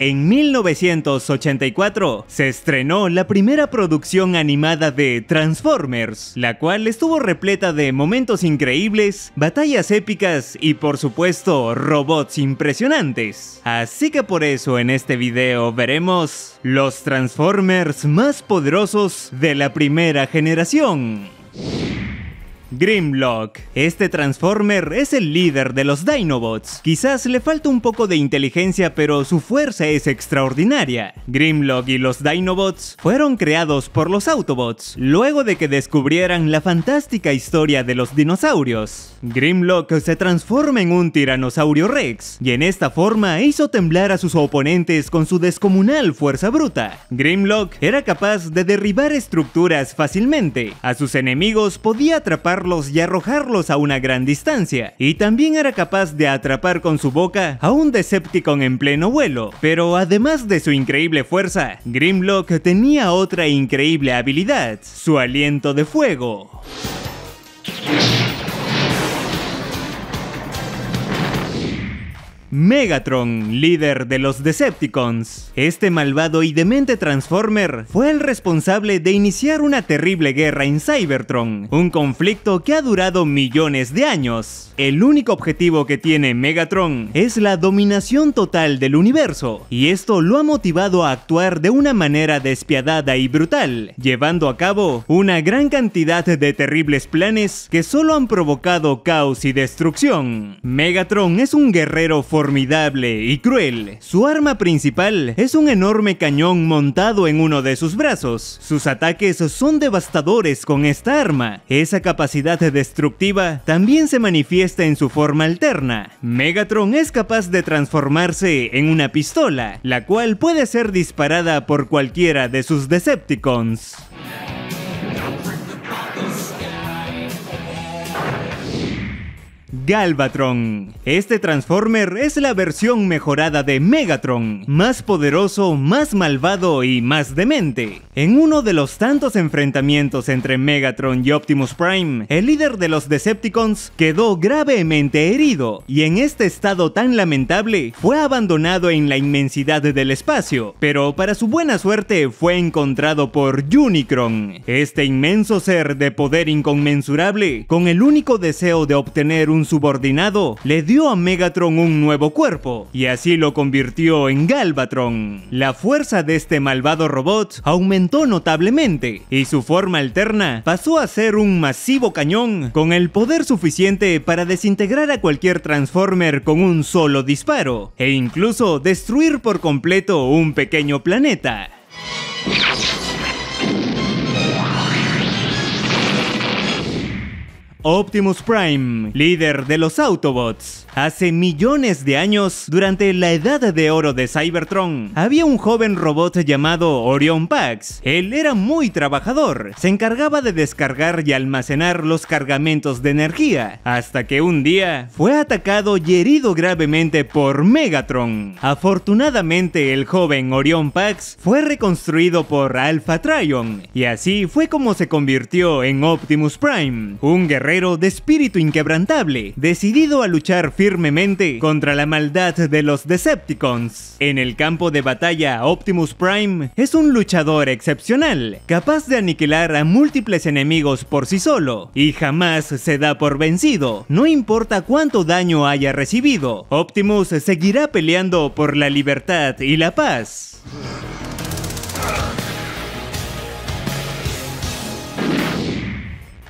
En 1984 se estrenó la primera producción animada de Transformers, la cual estuvo repleta de momentos increíbles, batallas épicas y por supuesto robots impresionantes. Así que por eso en este video veremos los Transformers más poderosos de la primera generación. Grimlock. Este Transformer es el líder de los Dinobots. Quizás le falta un poco de inteligencia, pero su fuerza es extraordinaria. Grimlock y los Dinobots fueron creados por los Autobots, luego de que descubrieran la fantástica historia de los dinosaurios. Grimlock se transforma en un tiranosaurio Rex, y en esta forma hizo temblar a sus oponentes con su descomunal fuerza bruta. Grimlock era capaz de derribar estructuras fácilmente. A sus enemigos podía atrapar y arrojarlos a una gran distancia, y también era capaz de atrapar con su boca a un Decepticon en pleno vuelo. Pero además de su increíble fuerza, Grimlock tenía otra increíble habilidad, su aliento de fuego. Megatron, líder de los Decepticons. Este malvado y demente Transformer fue el responsable de iniciar una terrible guerra en Cybertron, un conflicto que ha durado millones de años. El único objetivo que tiene Megatron es la dominación total del universo, y esto lo ha motivado a actuar de una manera despiadada y brutal, llevando a cabo una gran cantidad de terribles planes que solo han provocado caos y destrucción. Megatron es un guerrero formidable y cruel. Su arma principal es un enorme cañón montado en uno de sus brazos. Sus ataques son devastadores con esta arma. Esa capacidad destructiva también se manifiesta en su forma alterna. Megatron es capaz de transformarse en una pistola, la cual puede ser disparada por cualquiera de sus Decepticons. Galvatron. Este Transformer es la versión mejorada de Megatron, más poderoso, más malvado y más demente. En uno de los tantos enfrentamientos entre Megatron y Optimus Prime, el líder de los Decepticons quedó gravemente herido, y en este estado tan lamentable fue abandonado en la inmensidad del espacio, pero para su buena suerte fue encontrado por Unicron, este inmenso ser de poder inconmensurable, con el único deseo de obtener un subordinado le dio a Megatron un nuevo cuerpo y así lo convirtió en Galvatron. La fuerza de este malvado robot aumentó notablemente y su forma alterna pasó a ser un masivo cañón con el poder suficiente para desintegrar a cualquier Transformer con un solo disparo e incluso destruir por completo un pequeño planeta. Optimus Prime, líder de los Autobots. Hace millones de años, durante la edad de oro de Cybertron, había un joven robot llamado Orion Pax. Él era muy trabajador, se encargaba de descargar y almacenar los cargamentos de energía, hasta que un día fue atacado y herido gravemente por Megatron. Afortunadamente, el joven Orion Pax fue reconstruido por Alpha Trion, y así fue como se convirtió en Optimus Prime, un guerrero pero de espíritu inquebrantable, decidido a luchar firmemente contra la maldad de los Decepticons. En el campo de batalla, Optimus Prime es un luchador excepcional, capaz de aniquilar a múltiples enemigos por sí solo, y jamás se da por vencido, no importa cuánto daño haya recibido. Optimus seguirá peleando por la libertad y la paz.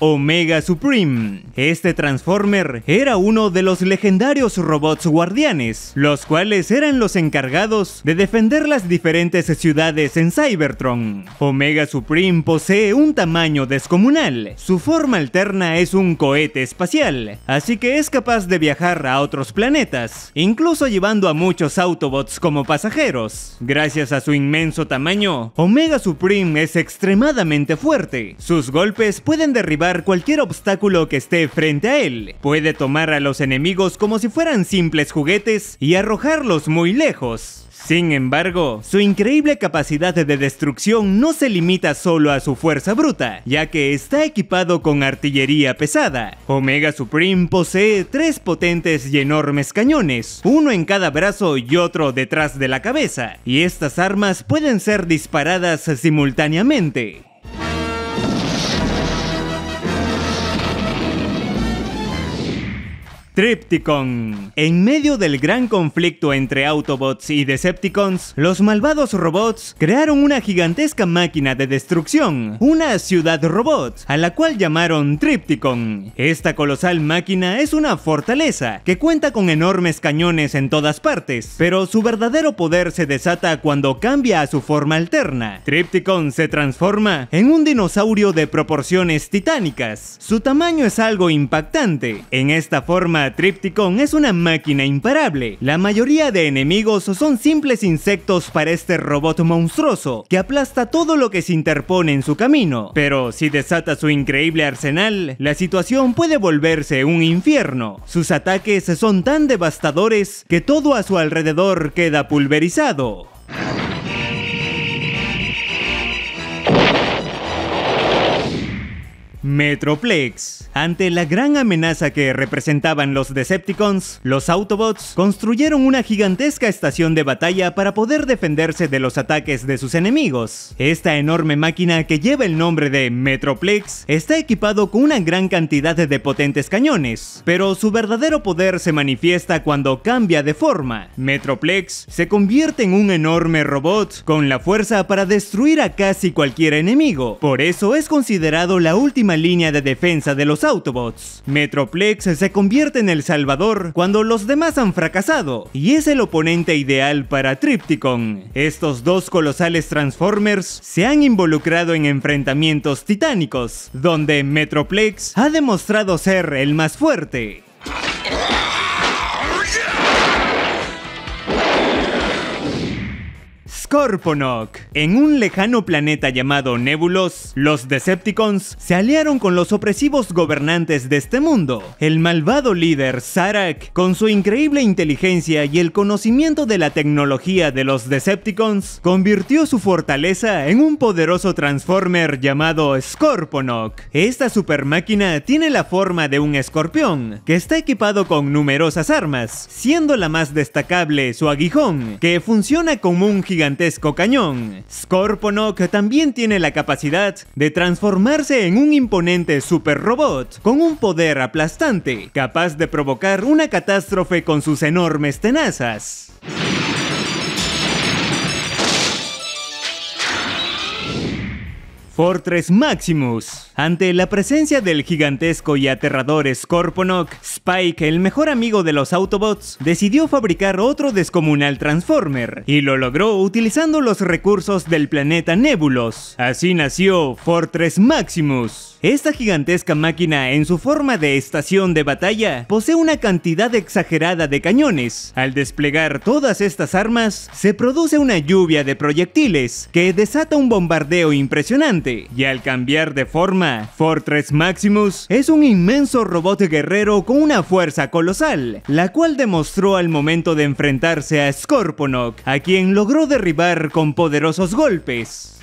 Omega Supreme. Este Transformer era uno de los legendarios robots guardianes, los cuales eran los encargados de defender las diferentes ciudades en Cybertron. Omega Supreme posee un tamaño descomunal, su forma alterna es un cohete espacial, así que es capaz de viajar a otros planetas, incluso llevando a muchos Autobots como pasajeros. Gracias a su inmenso tamaño, Omega Supreme es extremadamente fuerte, sus golpes pueden derribar cualquier obstáculo que esté frente a él. Puede tomar a los enemigos como si fueran simples juguetes y arrojarlos muy lejos. Sin embargo, su increíble capacidad de destrucción no se limita solo a su fuerza bruta, ya que está equipado con artillería pesada. Omega Supreme posee tres potentes y enormes cañones, uno en cada brazo y otro detrás de la cabeza, y estas armas pueden ser disparadas simultáneamente. Tripticon. En medio del gran conflicto entre Autobots y Decepticons, los malvados robots crearon una gigantesca máquina de destrucción, una ciudad robot, a la cual llamaron Tripticon. Esta colosal máquina es una fortaleza que cuenta con enormes cañones en todas partes, pero su verdadero poder se desata cuando cambia a su forma alterna. Tripticon se transforma en un dinosaurio de proporciones titánicas. Su tamaño es algo impactante. En esta forma Triptychon es una máquina imparable. La mayoría de enemigos son simples insectos para este robot monstruoso, que aplasta todo lo que se interpone en su camino. Pero si desata su increíble arsenal, la situación puede volverse un infierno. Sus ataques son tan devastadores que todo a su alrededor queda pulverizado. Metroplex. Ante la gran amenaza que representaban los Decepticons, los Autobots construyeron una gigantesca estación de batalla para poder defenderse de los ataques de sus enemigos. Esta enorme máquina que lleva el nombre de Metroplex está equipado con una gran cantidad de potentes cañones, pero su verdadero poder se manifiesta cuando cambia de forma. Metroplex se convierte en un enorme robot con la fuerza para destruir a casi cualquier enemigo, por eso es considerado la última línea de defensa de los Autobots. Metroplex se convierte en el salvador cuando los demás han fracasado, y es el oponente ideal para Tripticon. Estos dos colosales Transformers se han involucrado en enfrentamientos titánicos, donde Metroplex ha demostrado ser el más fuerte. Scorponok. En un lejano planeta llamado Nebulos, los Decepticons se aliaron con los opresivos gobernantes de este mundo. El malvado líder sarak con su increíble inteligencia y el conocimiento de la tecnología de los Decepticons, convirtió su fortaleza en un poderoso Transformer llamado Scorponok. Esta super máquina tiene la forma de un escorpión, que está equipado con numerosas armas, siendo la más destacable su aguijón, que funciona como un gigante gigantesco cañón. Scorponok también tiene la capacidad de transformarse en un imponente super robot con un poder aplastante, capaz de provocar una catástrofe con sus enormes tenazas. Fortress Maximus. Ante la presencia del gigantesco y aterrador Scorponok, Spike, el mejor amigo de los Autobots, decidió fabricar otro descomunal Transformer, y lo logró utilizando los recursos del planeta Nebulos. Así nació Fortress Maximus. Esta gigantesca máquina en su forma de estación de batalla posee una cantidad exagerada de cañones. Al desplegar todas estas armas, se produce una lluvia de proyectiles que desata un bombardeo impresionante. Y al cambiar de forma, Fortress Maximus es un inmenso robot guerrero con una fuerza colosal, la cual demostró al momento de enfrentarse a Scorponok, a quien logró derribar con poderosos golpes.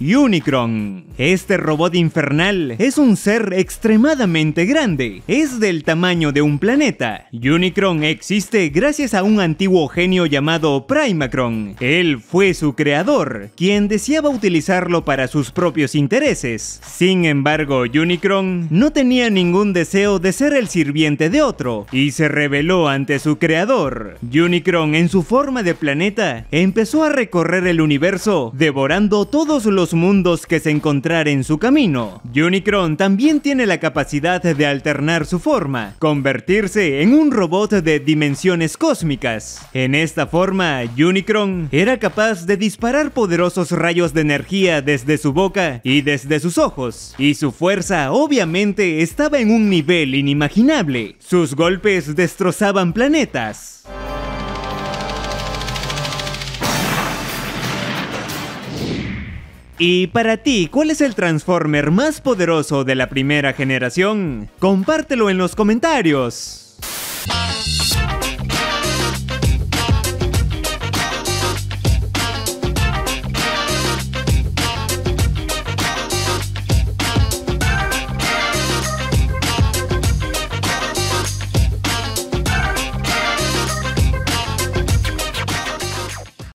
Unicron. Este robot infernal es un ser extremadamente grande, es del tamaño de un planeta. Unicron existe gracias a un antiguo genio llamado Primacron. Él fue su creador, quien deseaba utilizarlo para sus propios intereses. Sin embargo, Unicron no tenía ningún deseo de ser el sirviente de otro, y se rebeló ante su creador. Unicron en su forma de planeta empezó a recorrer el universo, devorando todos los mundos que se encontrar en su camino. Unicron también tiene la capacidad de alternar su forma, convertirse en un robot de dimensiones cósmicas. En esta forma, Unicron era capaz de disparar poderosos rayos de energía desde su boca y desde sus ojos, y su fuerza obviamente estaba en un nivel inimaginable. Sus golpes destrozaban planetas. Y para ti, ¿cuál es el Transformer más poderoso de la primera generación? Compártelo en los comentarios.